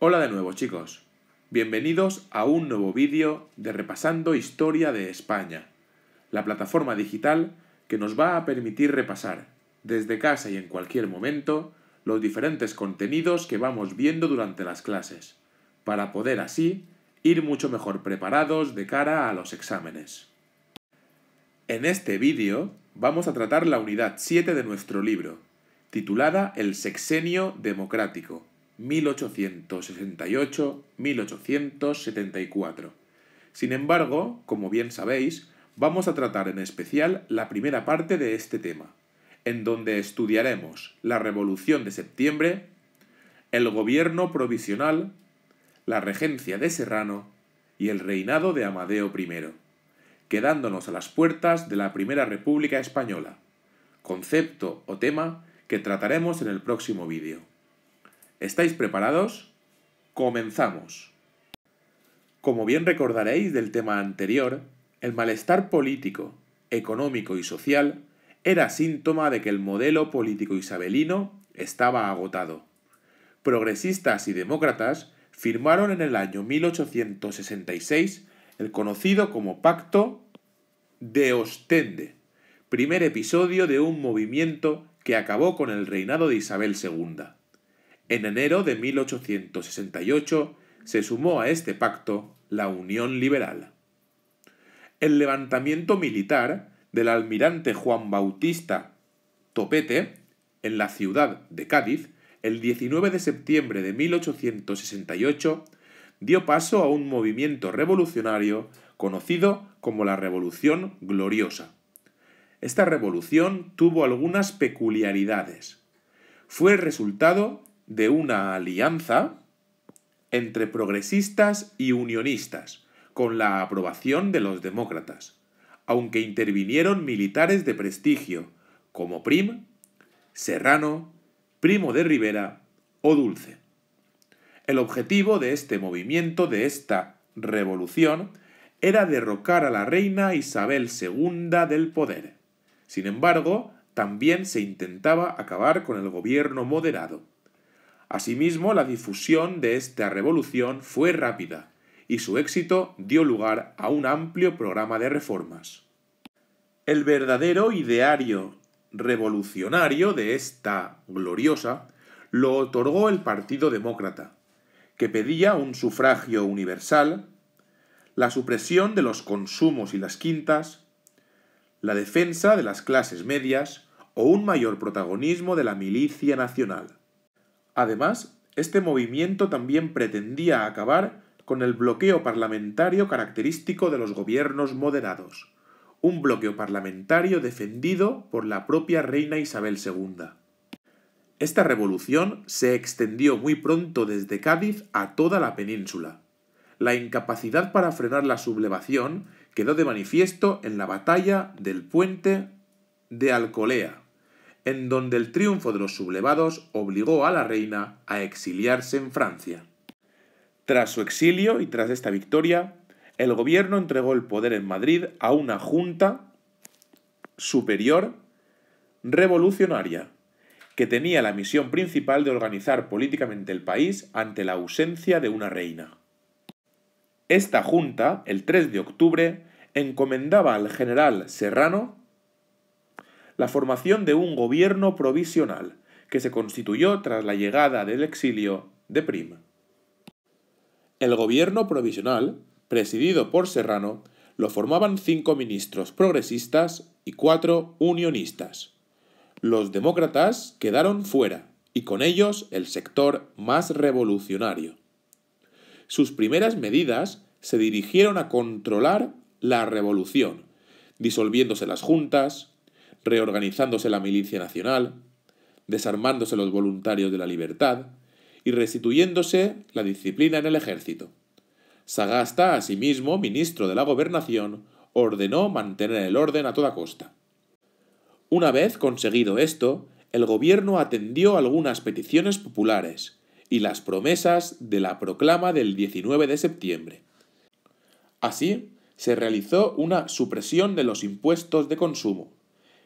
Hola de nuevo chicos, bienvenidos a un nuevo vídeo de Repasando Historia de España, la plataforma digital que nos va a permitir repasar, desde casa y en cualquier momento, los diferentes contenidos que vamos viendo durante las clases, para poder así ir mucho mejor preparados de cara a los exámenes. En este vídeo vamos a tratar la unidad 7 de nuestro libro, titulada El Sexenio Democrático, 1868-1874. Sin embargo, como bien sabéis, vamos a tratar en especial la primera parte de este tema, en donde estudiaremos la Revolución de Septiembre, el gobierno provisional, la regencia de Serrano y el reinado de Amadeo I, quedándonos a las puertas de la Primera República Española, concepto o tema que trataremos en el próximo vídeo. ¿Estáis preparados? Comenzamos. Como bien recordaréis del tema anterior, el malestar político, económico y social era síntoma de que el modelo político isabelino estaba agotado. Progresistas y demócratas firmaron en el año 1866 el conocido como Pacto de Ostende, primer episodio de un movimiento que acabó con el reinado de Isabel II. En enero de 1868 se sumó a este pacto la Unión Liberal. El levantamiento militar del almirante Juan Bautista Topete en la ciudad de Cádiz el 19 de septiembre de 1868 dio paso a un movimiento revolucionario conocido como la Revolución Gloriosa. Esta revolución tuvo algunas peculiaridades. Fue resultado de una alianza entre progresistas y unionistas, con la aprobación de los demócratas, aunque intervinieron militares de prestigio, como Prim, Serrano, Primo de Rivera o Dulce. El objetivo de este movimiento, de esta revolución, era derrocar a la reina Isabel II del poder. Sin embargo, también se intentaba acabar con el gobierno moderado. Asimismo, la difusión de esta revolución fue rápida y su éxito dio lugar a un amplio programa de reformas. El verdadero ideario revolucionario de esta gloriosa lo otorgó el Partido Demócrata, que pedía un sufragio universal, la supresión de los consumos y las quintas, la defensa de las clases medias o un mayor protagonismo de la milicia nacional. Además, este movimiento también pretendía acabar con el bloqueo parlamentario característico de los gobiernos moderados, un bloqueo parlamentario defendido por la propia reina Isabel II. Esta revolución se extendió muy pronto desde Cádiz a toda la península. La incapacidad para frenar la sublevación quedó de manifiesto en la batalla del puente de Alcolea, en donde el triunfo de los sublevados obligó a la reina a exiliarse en Francia. Tras su exilio y tras esta victoria, el gobierno entregó el poder en Madrid a una junta superior revolucionaria, que tenía la misión principal de organizar políticamente el país ante la ausencia de una reina. Esta junta, el 3 de octubre, encomendaba al general Serrano la formación de un gobierno provisional, que se constituyó tras la llegada del exilio de Prima. El gobierno provisional, presidido por Serrano, lo formaban cinco ministros progresistas y cuatro unionistas. Los demócratas quedaron fuera, y con ellos el sector más revolucionario. Sus primeras medidas se dirigieron a controlar la revolución, disolviéndose las juntas, reorganizándose la milicia nacional, desarmándose los voluntarios de la libertad y restituyéndose la disciplina en el ejército. Sagasta, asimismo, ministro de la gobernación, ordenó mantener el orden a toda costa. Una vez conseguido esto, el gobierno atendió algunas peticiones populares y las promesas de la proclama del 19 de septiembre. Así, se realizó una supresión de los impuestos de consumo,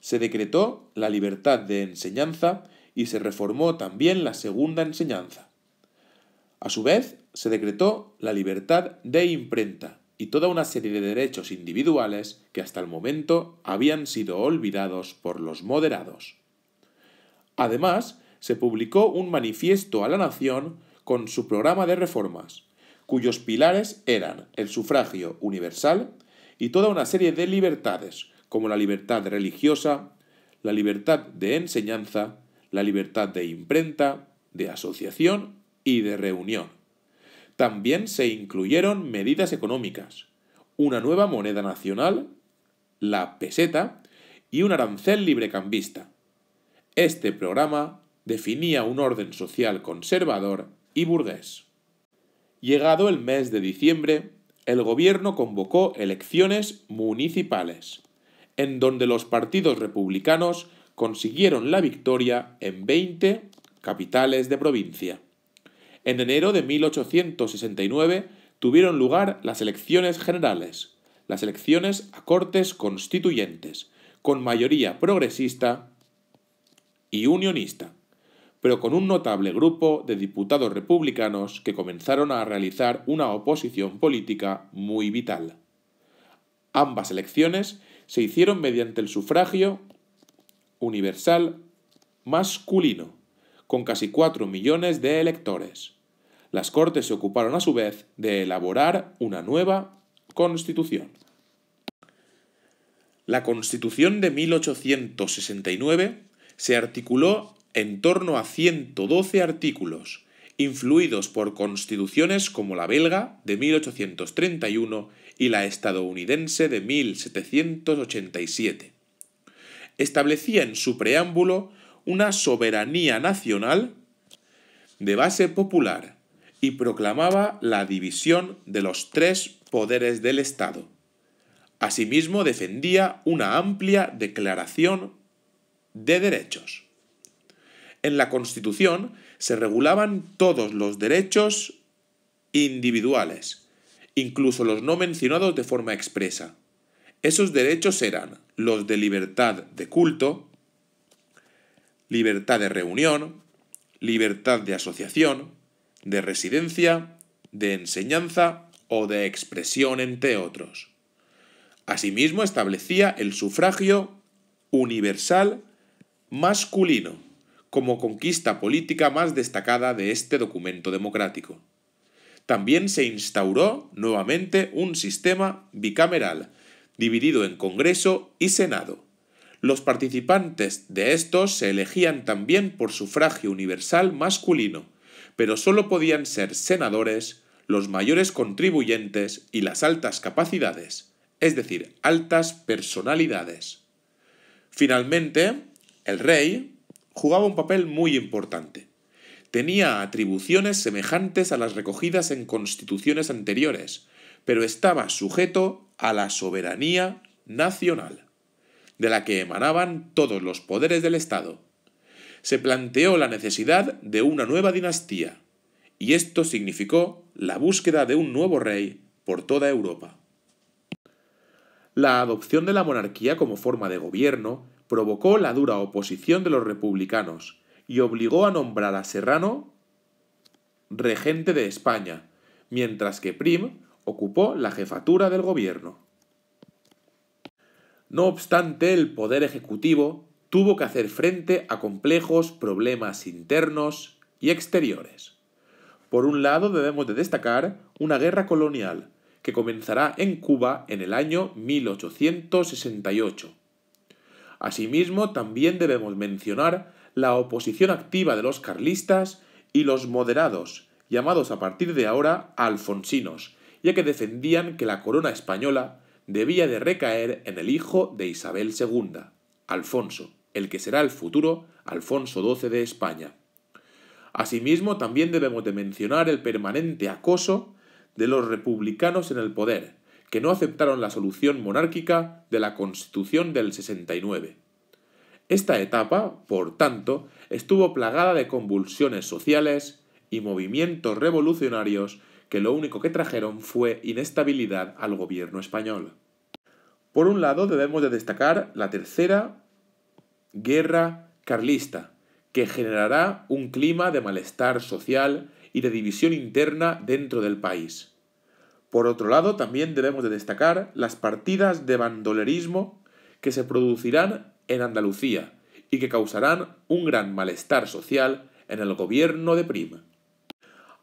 se decretó la libertad de enseñanza y se reformó también la segunda enseñanza. A su vez, se decretó la libertad de imprenta y toda una serie de derechos individuales que hasta el momento habían sido olvidados por los moderados. Además, se publicó un manifiesto a la nación con su programa de reformas, cuyos pilares eran el sufragio universal y toda una serie de libertades, como la libertad religiosa, la libertad de enseñanza, la libertad de imprenta, de asociación y de reunión. También se incluyeron medidas económicas, una nueva moneda nacional, la peseta, y un arancel librecambista. Este programa definía un orden social conservador y burgués. Llegado el mes de diciembre, el gobierno convocó elecciones municipales en donde los partidos republicanos consiguieron la victoria en 20 capitales de provincia. En enero de 1869 tuvieron lugar las elecciones generales, las elecciones a cortes constituyentes, con mayoría progresista y unionista, pero con un notable grupo de diputados republicanos que comenzaron a realizar una oposición política muy vital. Ambas elecciones se hicieron mediante el sufragio universal masculino, con casi 4 millones de electores. Las Cortes se ocuparon a su vez de elaborar una nueva Constitución. La Constitución de 1869 se articuló en torno a 112 artículos, influidos por constituciones como la belga de 1831 y la estadounidense de 1787. Establecía en su preámbulo una soberanía nacional de base popular y proclamaba la división de los tres poderes del Estado. Asimismo defendía una amplia declaración de derechos. En la Constitución se regulaban todos los derechos individuales, incluso los no mencionados de forma expresa. Esos derechos eran los de libertad de culto, libertad de reunión, libertad de asociación, de residencia, de enseñanza o de expresión, entre otros. Asimismo establecía el sufragio universal masculino como conquista política más destacada de este documento democrático. También se instauró nuevamente un sistema bicameral, dividido en Congreso y Senado. Los participantes de estos se elegían también por sufragio universal masculino, pero solo podían ser senadores los mayores contribuyentes y las altas capacidades, es decir, altas personalidades. Finalmente, el rey, jugaba un papel muy importante. Tenía atribuciones semejantes a las recogidas en constituciones anteriores, pero estaba sujeto a la soberanía nacional, de la que emanaban todos los poderes del Estado. Se planteó la necesidad de una nueva dinastía, y esto significó la búsqueda de un nuevo rey por toda Europa. La adopción de la monarquía como forma de gobierno provocó la dura oposición de los republicanos y obligó a nombrar a Serrano regente de España, mientras que Prim ocupó la jefatura del gobierno. No obstante, el poder ejecutivo tuvo que hacer frente a complejos problemas internos y exteriores. Por un lado, debemos de destacar una guerra colonial, que comenzará en Cuba en el año 1868 Asimismo, también debemos mencionar la oposición activa de los carlistas y los moderados, llamados a partir de ahora alfonsinos, ya que defendían que la corona española debía de recaer en el hijo de Isabel II, Alfonso, el que será el futuro Alfonso XII de España. Asimismo, también debemos de mencionar el permanente acoso de los republicanos en el poder, que no aceptaron la solución monárquica de la Constitución del 69. Esta etapa, por tanto, estuvo plagada de convulsiones sociales y movimientos revolucionarios que lo único que trajeron fue inestabilidad al gobierno español. Por un lado, debemos de destacar la tercera guerra carlista, que generará un clima de malestar social y de división interna dentro del país. Por otro lado, también debemos de destacar las partidas de bandolerismo que se producirán en Andalucía y que causarán un gran malestar social en el gobierno de Prima.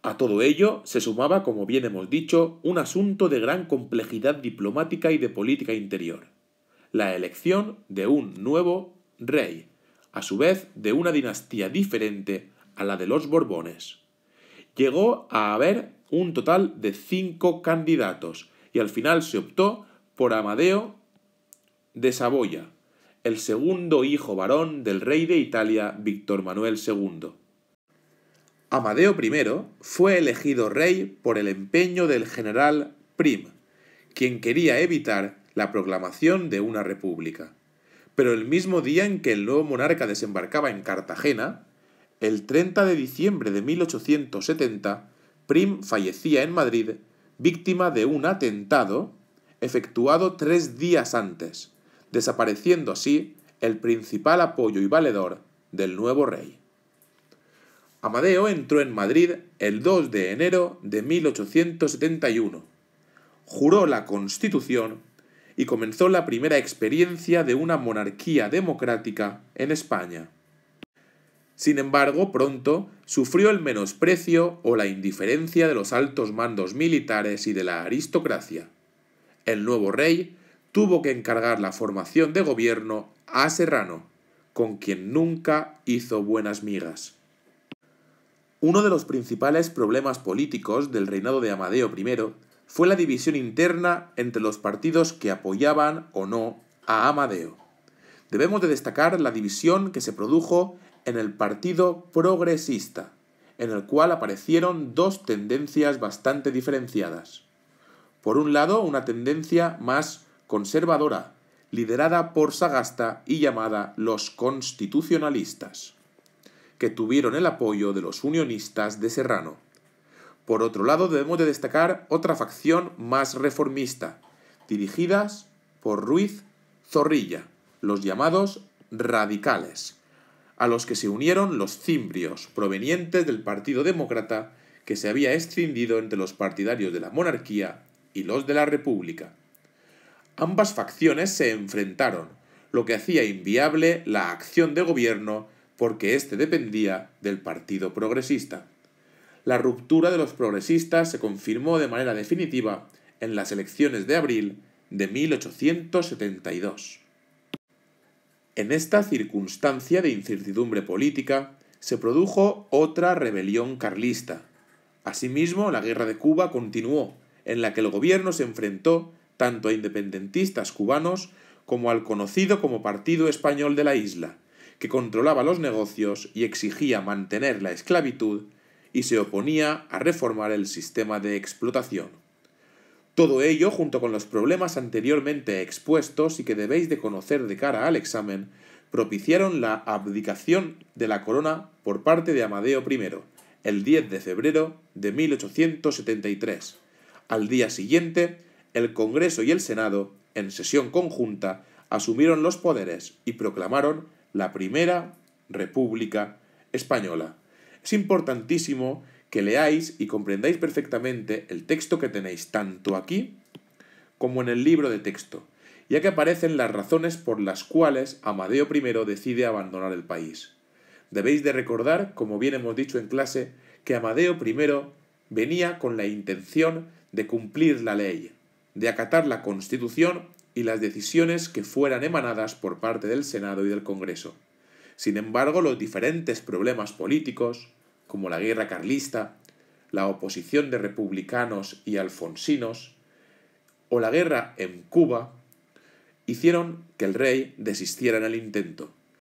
A todo ello se sumaba, como bien hemos dicho, un asunto de gran complejidad diplomática y de política interior, la elección de un nuevo rey, a su vez de una dinastía diferente a la de los Borbones. Llegó a haber un total de cinco candidatos y al final se optó por Amadeo de Saboya, el segundo hijo varón del rey de Italia Víctor Manuel II. Amadeo I fue elegido rey por el empeño del general Prim, quien quería evitar la proclamación de una república. Pero el mismo día en que el nuevo monarca desembarcaba en Cartagena, el 30 de diciembre de 1870, Prim fallecía en Madrid víctima de un atentado efectuado tres días antes, desapareciendo así el principal apoyo y valedor del nuevo rey. Amadeo entró en Madrid el 2 de enero de 1871, juró la Constitución y comenzó la primera experiencia de una monarquía democrática en España. Sin embargo, pronto sufrió el menosprecio o la indiferencia de los altos mandos militares y de la aristocracia. El nuevo rey tuvo que encargar la formación de gobierno a Serrano, con quien nunca hizo buenas migas. Uno de los principales problemas políticos del reinado de Amadeo I fue la división interna entre los partidos que apoyaban o no a Amadeo. Debemos de destacar la división que se produjo en el Partido Progresista, en el cual aparecieron dos tendencias bastante diferenciadas. Por un lado, una tendencia más conservadora, liderada por Sagasta y llamada los constitucionalistas, que tuvieron el apoyo de los unionistas de Serrano. Por otro lado, debemos de destacar otra facción más reformista, dirigidas por Ruiz Zorrilla, los llamados radicales, a los que se unieron los cimbrios, provenientes del Partido Demócrata, que se había escindido entre los partidarios de la monarquía y los de la República. Ambas facciones se enfrentaron, lo que hacía inviable la acción de gobierno porque éste dependía del Partido Progresista. La ruptura de los progresistas se confirmó de manera definitiva en las elecciones de abril de 1872. En esta circunstancia de incertidumbre política se produjo otra rebelión carlista. Asimismo, la guerra de Cuba continuó, en la que el gobierno se enfrentó tanto a independentistas cubanos como al conocido como Partido Español de la Isla, que controlaba los negocios y exigía mantener la esclavitud y se oponía a reformar el sistema de explotación. Todo ello, junto con los problemas anteriormente expuestos y que debéis de conocer de cara al examen, propiciaron la abdicación de la corona por parte de Amadeo I, el 10 de febrero de 1873. Al día siguiente, el Congreso y el Senado, en sesión conjunta, asumieron los poderes y proclamaron la primera República Española. Es importantísimo que leáis y comprendáis perfectamente el texto que tenéis tanto aquí como en el libro de texto, ya que aparecen las razones por las cuales Amadeo I decide abandonar el país. Debéis de recordar, como bien hemos dicho en clase, que Amadeo I venía con la intención de cumplir la ley, de acatar la Constitución y las decisiones que fueran emanadas por parte del Senado y del Congreso. Sin embargo, los diferentes problemas políticos, como la guerra carlista, la oposición de republicanos y alfonsinos, o la guerra en Cuba, hicieron que el rey desistiera en el intento.